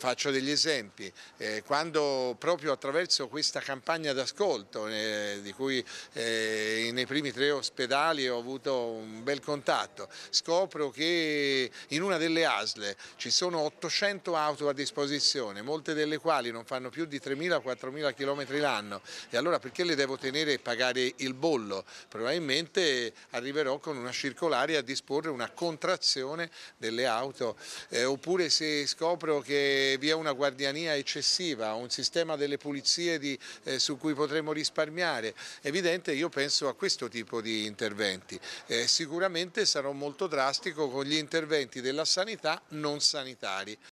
Faccio degli esempi, eh, quando proprio attraverso questa campagna d'ascolto eh, di cui eh, nei primi tre ospedali ho avuto un bel contatto, scopro che in una delle ASLE ci sono 800 auto a disposizione, molte delle quali non fanno più di 3.000-4.000 km l'anno e allora perché le devo tenere e pagare il bollo? Probabilmente arriverò con una circolare a disporre una contrazione delle auto eh, oppure se scopro che che vi è una guardiania eccessiva, un sistema delle pulizie di, eh, su cui potremmo risparmiare. Evidente io penso a questo tipo di interventi. Eh, sicuramente sarò molto drastico con gli interventi della sanità non sanitari.